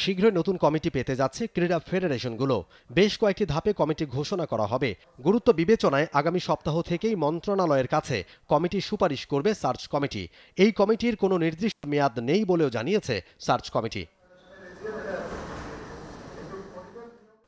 শীঘ্রই নতুন কমিটি পেতে যাচ্ছে ক্রীড়া ফেডারেশনগুলো বেশ কয়েকটি ধাপে কমিটি ঘোষণা করা হবে গুরুত্ব বিবেচনায় আগামী সপ্তাহ থেকেই মন্ত্রণালয়ের কাছে কমিটি সুপারিশ করবে সার্চ কমিটি এই কমিটির কোনো নির্দিষ্ট মেয়াদ নেই বলেও জানিয়েছে সার্চ কমিটি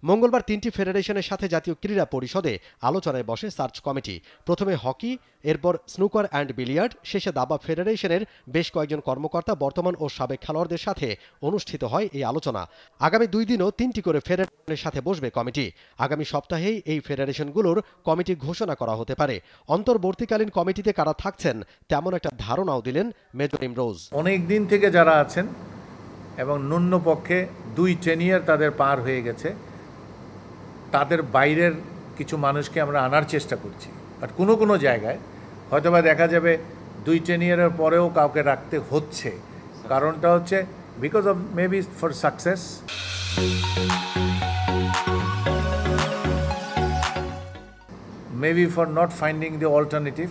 মঙ্গলবার তিনটি ফেডারেশনের সাথে জাতীয় ক্রীড়া পরিষদে আলোচনায় বসে সার্চ কমিটি প্রথমে হকি এরপর স্নুকার অ্যান্ড বিলিয়ার্ড শেষে দাবা ফেডারেশনের বেশ কয়েকজন কর্মকর্তা বর্তমান ও সাবেক খেলোয়াড়দের সাথে অনুষ্ঠিত হয় এই আলোচনা আগামী দুই দিনও তিনটি করে ফেডারেশনের সাথে বসবে কমিটি আগামী সপ্তাহেই এই ফেডারেশনগুলোর কমিটি ঘোষণা করা হতে পারে অন্তর্বর্তীকালীন কমিটিতে কারা থাকছেন তেমন একটা ধারণাও দিলেন মেজর ইমরোজ অনেক দিন থেকে যারা আছেন এবং ন্যূনপক্ষে দুই টেনিয়ার তাদের পার হয়ে গেছে তাদের বাইরের কিছু মানুষকে আমরা আনার চেষ্টা করছি বাট কোনো কোনো জায়গায় হয়তোবা দেখা যাবে দুই টেন ইয়ারের পরেও কাউকে রাখতে হচ্ছে কারণটা হচ্ছে because of maybe for success maybe for not finding the alternative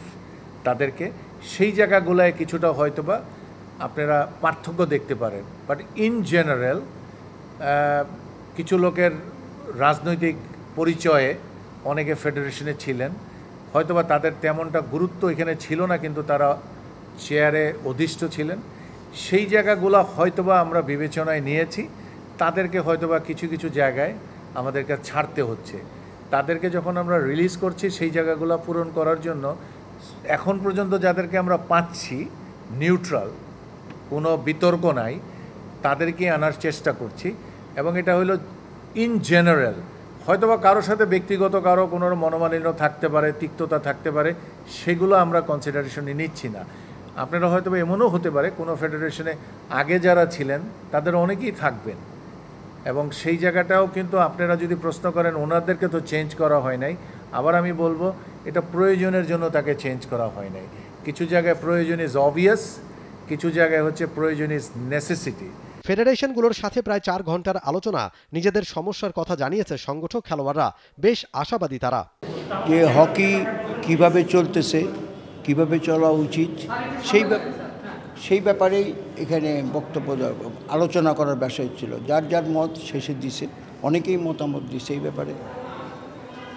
তাদেরকে সেই জায়গাগুলোয় কিছুটা হয়তো বা আপনারা পার্থক্য দেখতে পারেন বাট ইন জেনারেল কিছু লোকের রাজনৈতিক পরিচয়ে অনেকে ফেডারেশনে ছিলেন হয়তোবা তাদের তেমনটা গুরুত্ব এখানে ছিল না কিন্তু তারা চেয়ারে অধিষ্ঠ ছিলেন সেই জায়গাগুলো হয়তোবা আমরা বিবেচনায় নিয়েছি তাদেরকে হয়তোবা কিছু কিছু জায়গায় আমাদেরকে ছাড়তে হচ্ছে তাদেরকে যখন আমরা রিলিজ করছি সেই জায়গাগুলো পূরণ করার জন্য এখন পর্যন্ত যাদেরকে আমরা পাচ্ছি নিউট্রাল কোনো বিতর্ক নাই তাদেরকে আনার চেষ্টা করছি এবং এটা হলো ইন জেনারেল হয়তোবা কারোর সাথে ব্যক্তিগত কারো কোনো মনোমালিন্য থাকতে পারে তিক্ততা থাকতে পারে সেগুলো আমরা কনসিডারেশনে নিচ্ছি না আপনারা হয়তো এমনও হতে পারে কোনো ফেডারেশনে আগে যারা ছিলেন তাদের অনেকেই থাকবেন এবং সেই জায়গাটাও কিন্তু আপনারা যদি প্রশ্ন করেন ওনাদেরকে তো চেঞ্জ করা হয় নাই আবার আমি বলবো এটা প্রয়োজনের জন্য তাকে চেঞ্জ করা হয় নাই কিছু জায়গায় প্রয়োজন ইজ অবভিয়াস কিছু জায়গায় হচ্ছে প্রয়োজন ইজ নেসেসিটি ফেডারেশনগুলোর সাথে প্রায় চার ঘন্টার আলোচনা নিজেদের সমস্যার কথা জানিয়েছে সংগঠক খেলোয়াড়রা বেশ আশাবাদী তারা যে হকি কিভাবে চলতেছে কিভাবে চলা উচিত সেই সেই ব্যাপারেই এখানে বক্তব্য আলোচনা করার বিষয় ছিল যার যার মত শেষে দিছে অনেকেই মতামত দিছে এই ব্যাপারে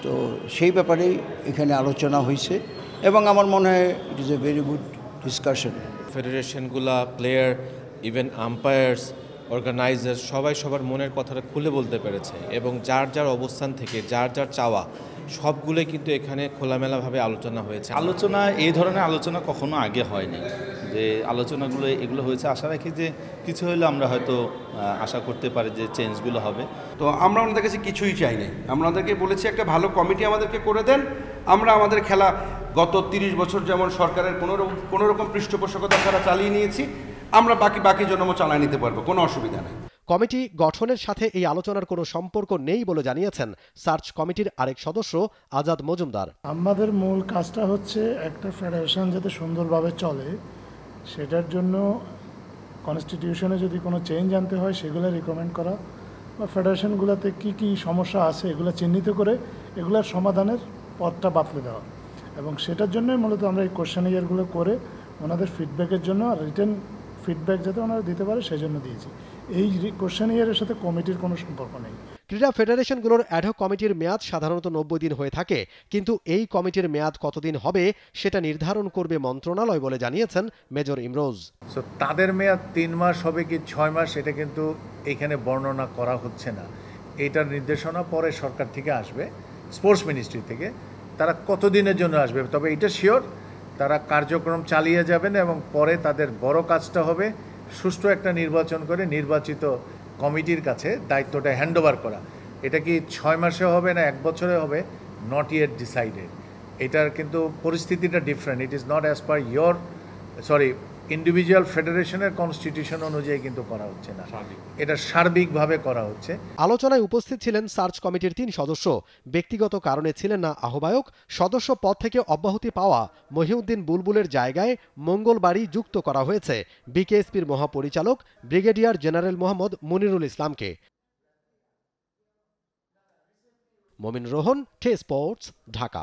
তো সেই ব্যাপারেই এখানে আলোচনা হয়েছে এবং আমার মনে হয় it is a very good discussion ফেডারেশনগুলা প্লেয়ার ইভেন আম্পায়ার্স অর্গানাইজার সবাই সবার মনের কথাটা খুলে বলতে পেরেছে এবং যার যার অবস্থান থেকে যার যার চাওয়া সবগুলোই কিন্তু এখানে খোলামেলাভাবে আলোচনা হয়েছে আলোচনা এই ধরনের আলোচনা কখনো আগে হয়নি যে আলোচনাগুলো এগুলো হয়েছে আশা রাখি যে কিছু হলে আমরা হয়তো আশা করতে পারি যে চেঞ্জগুলো হবে তো আমরা ওনাদের কাছে কিছুই চাই নাই আমরা ওনাদেরকে বলেছি একটা ভালো কমিটি আমাদেরকে করে দেন আমরা আমাদের খেলা গত তিরিশ বছর যেমন সরকারের কোনো কোনোরকম পৃষ্ঠপোষকতা তারা চালিয়ে নিয়েছি আমরা বাকি বাকি জন্ম চালায় নিতে পারবো কোনো অসুবিধা নেই কমিটি গঠনের সাথে এই আলোচনার কোনো সম্পর্ক নেই বলে জানিয়েছেন সার্চ কমিটির আরেক সদস্য আজাদ মজুমদার আমাদের মূল কাজটা হচ্ছে একটা ফেডারেশন যাতে সুন্দরভাবে চলে সেটার জন্য কনস্টিটিউশনে যদি কোনো চেঞ্জ আনতে হয় সেগুলো রিকমেন্ড করা বা ফেডারেশনগুলোতে কি কি সমস্যা আছে এগুলো চিহ্নিত করে এগুলোর সমাধানের পথটা বাতলে দেওয়া এবং সেটার জন্যই মূলত আমরা এই কোশ্চেন ইয়ারগুলো করে ওনাদের ফিডব্যাকের জন্য রিটার্ন ফিডব্যাক যাতে ওনারা দিতে পারে সেই জন্য দিয়েছি এই কোশ্চেন ইয়ারের সাথে কমিটির কোনো সম্পর্ক নেই ক্রীড়া ফেডারেশনগুলোর অ্যাডহক কমিটির মেয়াদ সাধারণত নব্বই দিন হয়ে থাকে কিন্তু এই কমিটির মেয়াদ কতদিন হবে সেটা নির্ধারণ করবে মন্ত্রণালয় বলে জানিয়েছেন মেজর ইমরোজ তাদের মেয়াদ তিন মাস হবে কি ছয় মাস এটা কিন্তু এখানে বর্ণনা করা হচ্ছে না এটার নির্দেশনা পরে সরকার থেকে আসবে স্পোর্টস মিনিস্ট্রি থেকে তারা কতদিনের জন্য আসবে তবে এটা শিওর তারা কার্যক্রম চালিয়ে যাবেন এবং পরে তাদের বড় কাজটা হবে সুষ্ঠু একটা নির্বাচন করে নির্বাচিত কমিটির কাছে দায়িত্বটা হ্যান্ডওভার করা এটা কি ছয় মাসে হবে না এক বছরে হবে নট ইয়েট ডিসাইডেড এটার কিন্তু পরিস্থিতিটা different it is not as per your sorry individual ফেডারেশনের কনস্টিটিউশন অনুযায়ী কিন্তু করা হচ্ছে না এটা সার্বিকভাবে করা হচ্ছে আলোচনায় উপস্থিত ছিলেন সার্চ কমিটির তিন সদস্য ব্যক্তিগত কারণে ছিলেন না আহ্বায়ক সদস্য পদ থেকে অব্যাহতি পাওয়া মহিউদ্দিন বুলবুলের জায়গায় মঙ্গলবারই যুক্ত করা হয়েছে বিকেএসপির মহাপরিচালক ব্রিগেডিয়ার জেনারেল মোহাম্মদ মনিরুল ইসলামকে মমিন রোহন টে স্পোর্টস ঢাকা